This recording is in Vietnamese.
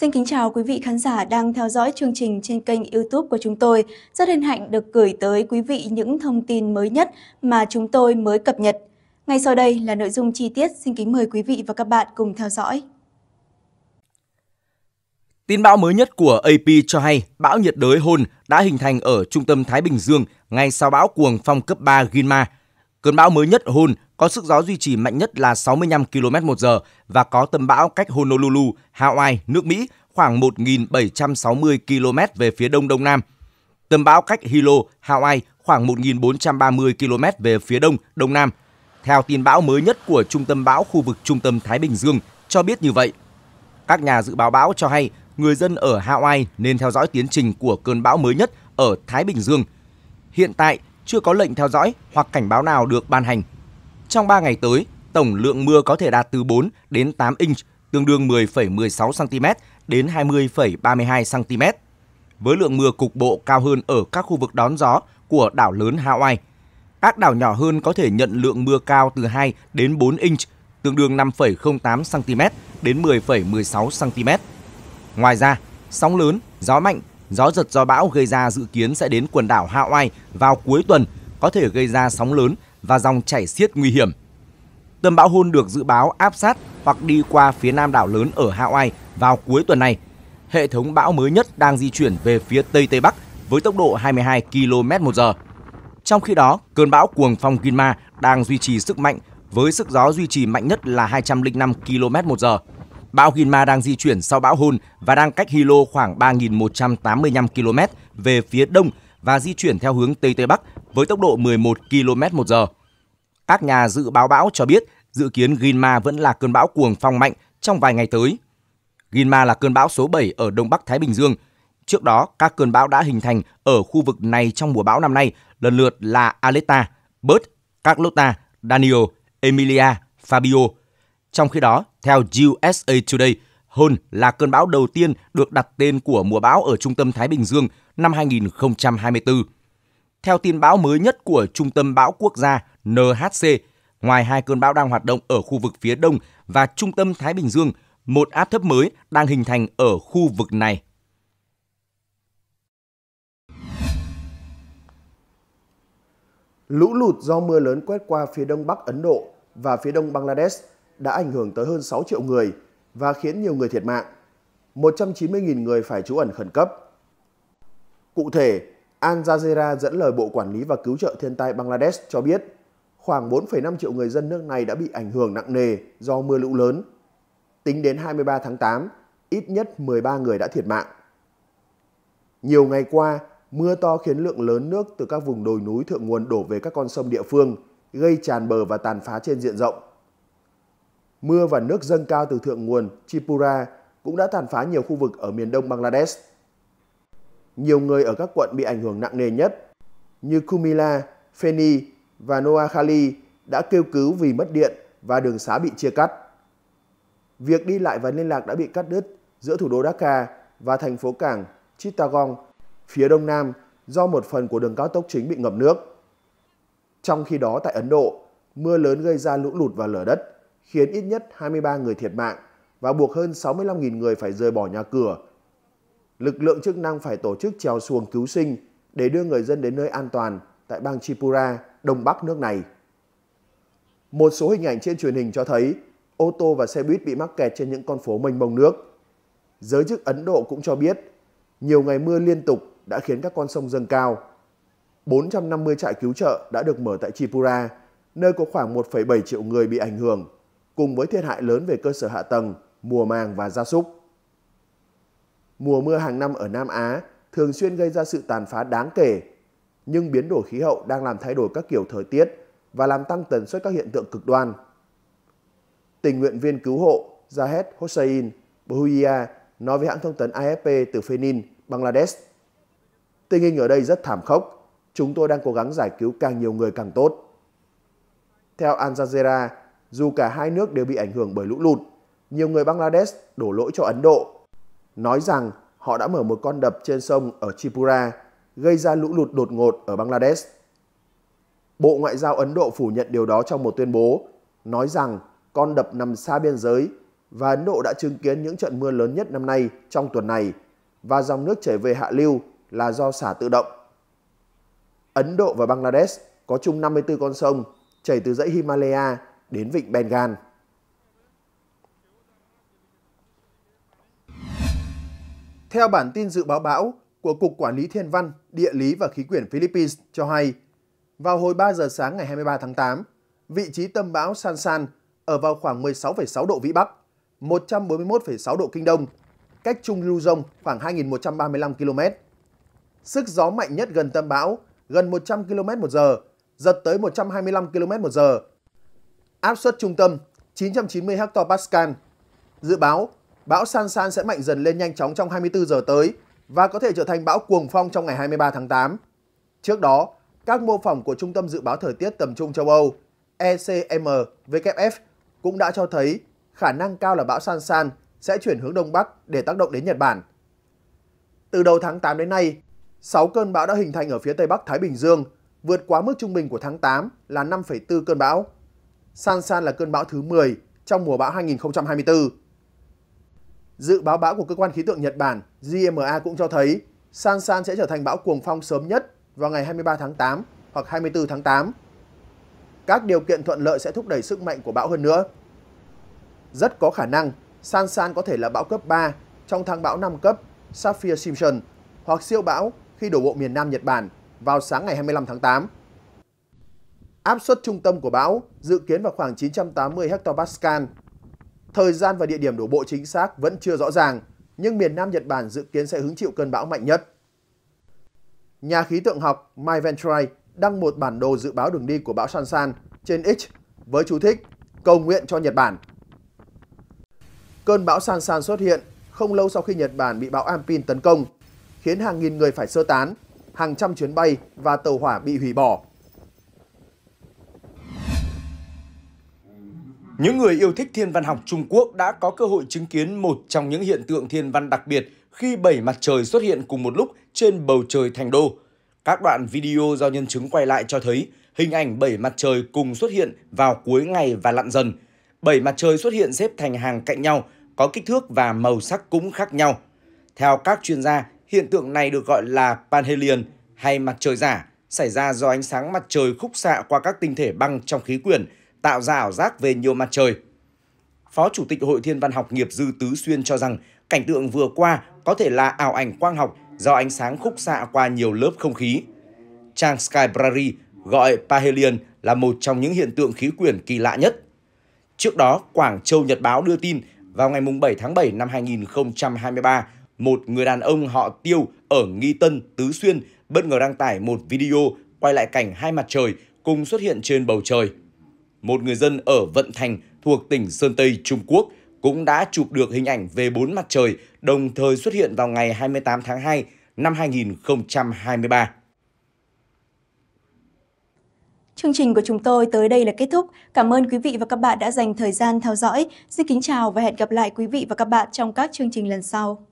Xin kính chào quý vị khán giả đang theo dõi chương trình trên kênh YouTube của chúng tôi. Rất hân hạnh được gửi tới quý vị những thông tin mới nhất mà chúng tôi mới cập nhật. Ngay sau đây là nội dung chi tiết, xin kính mời quý vị và các bạn cùng theo dõi. Tin bão mới nhất của AP cho hay bão nhiệt đới Hôn đã hình thành ở trung tâm Thái Bình Dương ngay sau bão cuồng phong cấp 3 Ginma Cơn bão mới nhất Hun có sức gió duy trì mạnh nhất là 65 km một giờ và có tâm bão cách Honolulu, Hawaii, nước Mỹ khoảng 1.760 km về phía đông đông nam. tâm bão cách Hilo, Hawaii khoảng 1.430 km về phía đông đông nam. Theo tin bão mới nhất của Trung tâm bão khu vực Trung tâm Thái Bình Dương cho biết như vậy. Các nhà dự báo bão cho hay người dân ở Hawaii nên theo dõi tiến trình của cơn bão mới nhất ở Thái Bình Dương. Hiện tại, chưa có lệnh theo dõi hoặc cảnh báo nào được ban hành. Trong 3 ngày tới, tổng lượng mưa có thể đạt từ 4 đến 8 inch, tương đương 10,16 cm đến 20,32 cm. Với lượng mưa cục bộ cao hơn ở các khu vực đón gió của đảo lớn Hawaii, các đảo nhỏ hơn có thể nhận lượng mưa cao từ 2 đến 4 inch, tương đương 5,08 cm đến 10,16 cm. Ngoài ra, sóng lớn, gió mạnh Gió giật do bão gây ra dự kiến sẽ đến quần đảo Hawaii vào cuối tuần, có thể gây ra sóng lớn và dòng chảy xiết nguy hiểm. Tâm bão Hôn được dự báo áp sát hoặc đi qua phía nam đảo lớn ở Hawaii vào cuối tuần này. Hệ thống bão mới nhất đang di chuyển về phía Tây Tây Bắc với tốc độ 22 km h Trong khi đó, cơn bão cuồng phong Ginma đang duy trì sức mạnh với sức gió duy trì mạnh nhất là 205 km h Bão Ginma đang di chuyển sau bão Hun và đang cách Hilo khoảng 3.185 km về phía đông và di chuyển theo hướng Tây Tây Bắc với tốc độ 11 km một giờ. Các nhà dự báo bão cho biết dự kiến Ginma vẫn là cơn bão cuồng phong mạnh trong vài ngày tới. Ginma là cơn bão số 7 ở Đông Bắc Thái Bình Dương. Trước đó, các cơn bão đã hình thành ở khu vực này trong mùa bão năm nay lần lượt là Aleta, Bert, Carlota, Daniel, Emilia, Fabio – trong khi đó, theo USA Today, Hôn là cơn bão đầu tiên được đặt tên của mùa bão ở trung tâm Thái Bình Dương năm 2024. Theo tin báo mới nhất của Trung tâm Bão Quốc gia NHC, ngoài hai cơn bão đang hoạt động ở khu vực phía đông và trung tâm Thái Bình Dương, một áp thấp mới đang hình thành ở khu vực này. Lũ lụt do mưa lớn quét qua phía đông bắc Ấn Độ và phía đông Bangladesh đã ảnh hưởng tới hơn 6 triệu người và khiến nhiều người thiệt mạng. 190.000 người phải trú ẩn khẩn cấp. Cụ thể, Al Jazeera dẫn lời Bộ Quản lý và Cứu trợ Thiên tai Bangladesh cho biết khoảng 4,5 triệu người dân nước này đã bị ảnh hưởng nặng nề do mưa lũ lớn. Tính đến 23 tháng 8, ít nhất 13 người đã thiệt mạng. Nhiều ngày qua, mưa to khiến lượng lớn nước từ các vùng đồi núi thượng nguồn đổ về các con sông địa phương, gây tràn bờ và tàn phá trên diện rộng Mưa và nước dâng cao từ thượng nguồn Chipura cũng đã tàn phá nhiều khu vực ở miền đông Bangladesh. Nhiều người ở các quận bị ảnh hưởng nặng nề nhất như Kumila, Feni và Noakhali đã kêu cứu vì mất điện và đường xá bị chia cắt. Việc đi lại và liên lạc đã bị cắt đứt giữa thủ đô Dhaka và thành phố cảng Chittagong phía đông nam do một phần của đường cao tốc chính bị ngập nước. Trong khi đó tại Ấn Độ, mưa lớn gây ra lũ lụt và lở đất khiến ít nhất 23 người thiệt mạng và buộc hơn 65.000 người phải rời bỏ nhà cửa. Lực lượng chức năng phải tổ chức trèo xuồng cứu sinh để đưa người dân đến nơi an toàn tại bang Tripura, đông bắc nước này. Một số hình ảnh trên truyền hình cho thấy ô tô và xe buýt bị mắc kẹt trên những con phố mênh mông nước. Giới chức Ấn Độ cũng cho biết nhiều ngày mưa liên tục đã khiến các con sông dâng cao. 450 trại cứu trợ đã được mở tại Tripura, nơi có khoảng 1,7 triệu người bị ảnh hưởng cùng với thiệt hại lớn về cơ sở hạ tầng, mùa màng và gia súc. Mùa mưa hàng năm ở Nam Á thường xuyên gây ra sự tàn phá đáng kể, nhưng biến đổi khí hậu đang làm thay đổi các kiểu thời tiết và làm tăng tần suất các hiện tượng cực đoan. Tình nguyện viên cứu hộ Zahed Hossein Bohuia nói với hãng thông tấn AFP từ Phenin, Bangladesh. Tình hình ở đây rất thảm khốc, chúng tôi đang cố gắng giải cứu càng nhiều người càng tốt. Theo Al Jazeera, dù cả hai nước đều bị ảnh hưởng bởi lũ lụt. Nhiều người Bangladesh đổ lỗi cho Ấn Độ, nói rằng họ đã mở một con đập trên sông ở Tripura, gây ra lũ lụt đột ngột ở Bangladesh. Bộ Ngoại giao Ấn Độ phủ nhận điều đó trong một tuyên bố, nói rằng con đập nằm xa biên giới và Ấn Độ đã chứng kiến những trận mưa lớn nhất năm nay trong tuần này và dòng nước chảy về hạ lưu là do xả tự động. Ấn Độ và Bangladesh có chung 54 con sông chảy từ dãy Himalaya đến vịnh Bengal. Theo bản tin dự báo bão của Cục Quản lý Thiên văn, Địa lý và Khí quyển Philippines cho hay, vào hồi 3 giờ sáng ngày 23 tháng 8, vị trí tâm bão San San ở vào khoảng 16,6 độ Vĩ Bắc, 141,6 độ Kinh Đông, cách Trung Lưu Luzon khoảng 2.135 km. Sức gió mạnh nhất gần tâm bão gần 100 km một giờ, giật tới 125 km một giờ, áp suất trung tâm 990 hectopascal. Dự báo, bão San San sẽ mạnh dần lên nhanh chóng trong 24 giờ tới và có thể trở thành bão cuồng phong trong ngày 23 tháng 8. Trước đó, các mô phỏng của Trung tâm Dự báo Thời tiết tầm trung châu Âu ECMWF cũng đã cho thấy khả năng cao là bão San San sẽ chuyển hướng Đông Bắc để tác động đến Nhật Bản. Từ đầu tháng 8 đến nay, 6 cơn bão đã hình thành ở phía Tây Bắc Thái Bình Dương, vượt quá mức trung bình của tháng 8 là 5,4 cơn bão. San San là cơn bão thứ 10 trong mùa bão 2024. Dự báo bão của cơ quan khí tượng Nhật Bản JMA cũng cho thấy San San sẽ trở thành bão cuồng phong sớm nhất vào ngày 23 tháng 8 hoặc 24 tháng 8. Các điều kiện thuận lợi sẽ thúc đẩy sức mạnh của bão hơn nữa. Rất có khả năng San San có thể là bão cấp 3 trong tháng bão 5 cấp Sapphire Simpson hoặc siêu bão khi đổ bộ miền Nam Nhật Bản vào sáng ngày 25 tháng 8. Áp suất trung tâm của bão dự kiến vào khoảng 980 hectopascal. Thời gian và địa điểm đổ bộ chính xác vẫn chưa rõ ràng, nhưng miền Nam Nhật Bản dự kiến sẽ hứng chịu cơn bão mạnh nhất. Nhà khí tượng học Mike Ventry đăng một bản đồ dự báo đường đi của bão San San trên X với chú thích cầu nguyện cho Nhật Bản. Cơn bão San San xuất hiện không lâu sau khi Nhật Bản bị bão Ampin tấn công, khiến hàng nghìn người phải sơ tán, hàng trăm chuyến bay và tàu hỏa bị hủy bỏ. Những người yêu thích thiên văn học Trung Quốc đã có cơ hội chứng kiến một trong những hiện tượng thiên văn đặc biệt khi bảy mặt trời xuất hiện cùng một lúc trên bầu trời thành đô. Các đoạn video do nhân chứng quay lại cho thấy hình ảnh bảy mặt trời cùng xuất hiện vào cuối ngày và lặn dần. Bảy mặt trời xuất hiện xếp thành hàng cạnh nhau, có kích thước và màu sắc cũng khác nhau. Theo các chuyên gia, hiện tượng này được gọi là Panhelion hay mặt trời giả, xảy ra do ánh sáng mặt trời khúc xạ qua các tinh thể băng trong khí quyển – tạo ra ảo giác về nhiều mặt trời. Phó Chủ tịch Hội Thiên văn học nghiệp Dư Tứ Xuyên cho rằng cảnh tượng vừa qua có thể là ảo ảnh quang học do ánh sáng khúc xạ qua nhiều lớp không khí. Trang Skybrary gọi Pahelion là một trong những hiện tượng khí quyển kỳ lạ nhất. Trước đó, Quảng Châu Nhật Báo đưa tin vào ngày 7 tháng 7 năm 2023, một người đàn ông họ Tiêu ở Nghi Tân, Tứ Xuyên bất ngờ đăng tải một video quay lại cảnh hai mặt trời cùng xuất hiện trên bầu trời một người dân ở Vận Thành thuộc tỉnh Sơn Tây, Trung Quốc cũng đã chụp được hình ảnh về bốn mặt trời đồng thời xuất hiện vào ngày 28 tháng 2 năm 2023. Chương trình của chúng tôi tới đây là kết thúc. Cảm ơn quý vị và các bạn đã dành thời gian theo dõi. Xin kính chào và hẹn gặp lại quý vị và các bạn trong các chương trình lần sau.